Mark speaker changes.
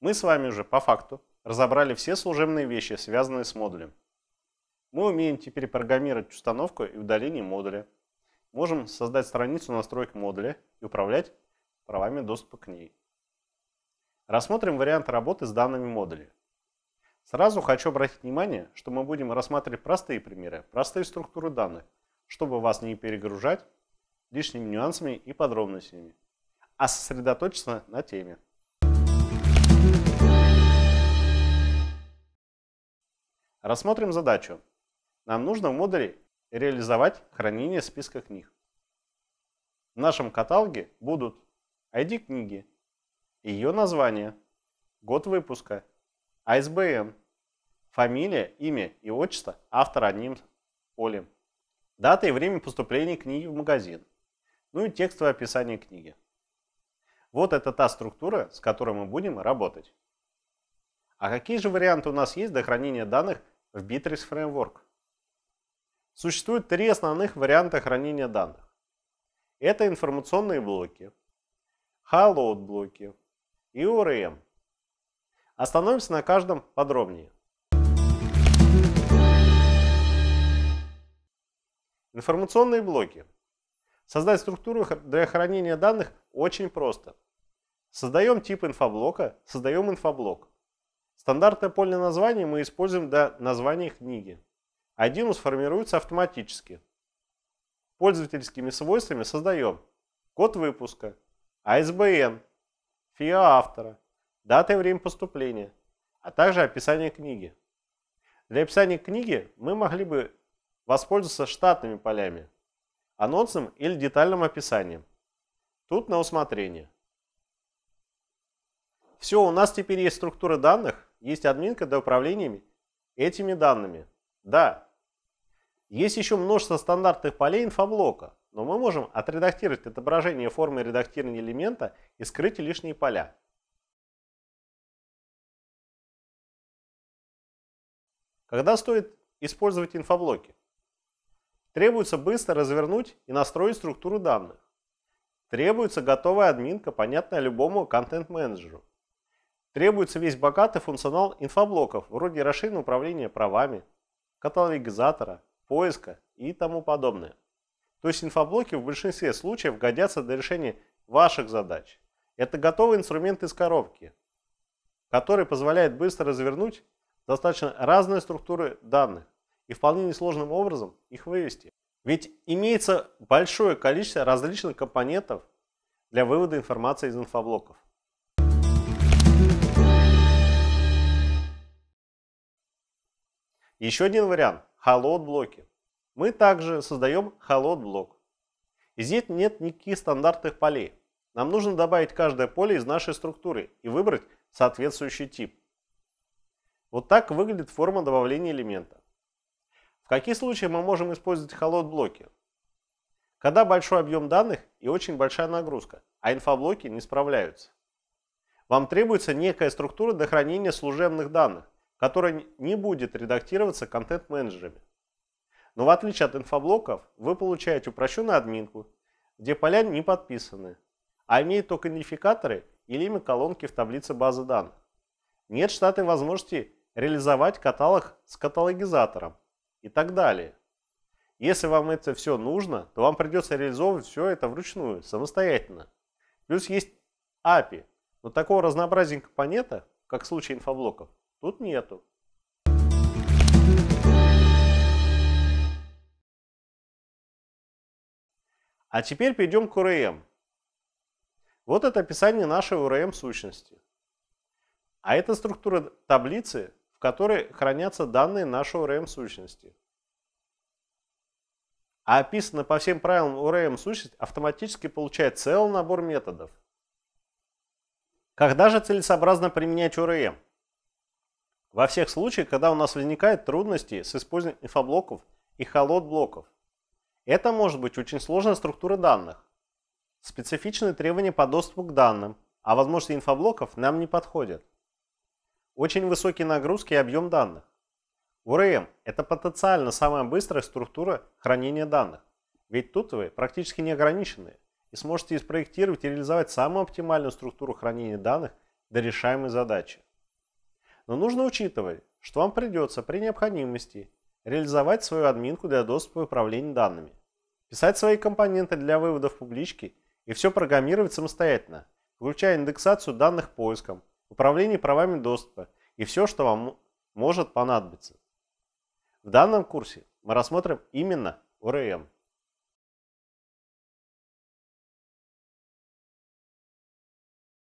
Speaker 1: Мы с вами уже по факту разобрали все служебные вещи, связанные с модулем. Мы умеем теперь программировать установку и удаление модуля. Можем создать страницу настроек модуля и управлять правами доступа к ней. Рассмотрим вариант работы с данными модуля. Сразу хочу обратить внимание, что мы будем рассматривать простые примеры, простые структуры данных, чтобы вас не перегружать лишними нюансами и подробностями, а сосредоточиться на теме. Рассмотрим задачу. Нам нужно в модуле реализовать хранение списка книг. В нашем каталоге будут ID книги, ее название, год выпуска, ISBN, а фамилия, имя и отчество автора одним полем, дата и время поступления книги в магазин, ну и текстовое описание книги. Вот это та структура, с которой мы будем работать. А какие же варианты у нас есть для хранения данных в Bittrex Framework. Существует три основных варианта хранения данных. Это информационные блоки, Highload блоки и ORM. Остановимся на каждом подробнее. Информационные блоки. Создать структуру для хранения данных очень просто. Создаем тип инфоблока, создаем инфоблок. Стандартное поле названий мы используем для названия книги. Один формируется автоматически. Пользовательскими свойствами создаем код выпуска, ISBN, а фиа автора, дата и время поступления, а также описание книги. Для описания книги мы могли бы воспользоваться штатными полями, анонсом или детальным описанием. Тут на усмотрение все, у нас теперь есть структура данных, есть админка для управления этими данными. Да. Есть еще множество стандартных полей инфоблока, но мы можем отредактировать отображение формы редактирования элемента и скрыть лишние поля. Когда стоит использовать инфоблоки? Требуется быстро развернуть и настроить структуру данных. Требуется готовая админка, понятная любому контент-менеджеру. Требуется весь богатый функционал инфоблоков, вроде расширенного управления правами, каталогизатора, поиска и тому подобное. То есть инфоблоки в большинстве случаев годятся для решения ваших задач. Это готовый инструмент из коробки, который позволяет быстро развернуть достаточно разные структуры данных и вполне несложным образом их вывести. Ведь имеется большое количество различных компонентов для вывода информации из инфоблоков. Еще один вариант – холод-блоки. Мы также создаем холод-блок. здесь нет никаких стандартных полей. Нам нужно добавить каждое поле из нашей структуры и выбрать соответствующий тип. Вот так выглядит форма добавления элемента. В каких случаях мы можем использовать холод-блоки? Когда большой объем данных и очень большая нагрузка, а инфоблоки не справляются. Вам требуется некая структура для хранения служебных данных, который не будет редактироваться контент-менеджерами. Но в отличие от инфоблоков, вы получаете упрощенную админку, где поля не подписаны, а имеют только идентификаторы или имя колонки в таблице базы данных. Нет штатной возможности реализовать каталог с каталогизатором и так далее. Если вам это все нужно, то вам придется реализовывать все это вручную, самостоятельно. Плюс есть API, но такого разнообразия компонента, как в случае инфоблоков, Тут нету. А теперь перейдем к URM. Вот это описание нашей URM сущности. А это структура таблицы, в которой хранятся данные нашей URM сущности. А описано по всем правилам URM сущность автоматически получает целый набор методов. Когда же целесообразно применять URM? Во всех случаях, когда у нас возникают трудности с использованием инфоблоков и холод-блоков. Это может быть очень сложная структура данных, специфичные требования по доступу к данным, а возможности инфоблоков нам не подходят. Очень высокие нагрузки и объем данных. УРМ – это потенциально самая быстрая структура хранения данных, ведь тут вы практически не ограничены и сможете спроектировать и реализовать самую оптимальную структуру хранения данных до решаемой задачи. Но нужно учитывать, что вам придется при необходимости реализовать свою админку для доступа и управления данными, писать свои компоненты для вывода в публичке и все программировать самостоятельно, включая индексацию данных поиском, управление правами доступа и все, что вам может понадобиться. В данном курсе мы рассмотрим именно ОРМ.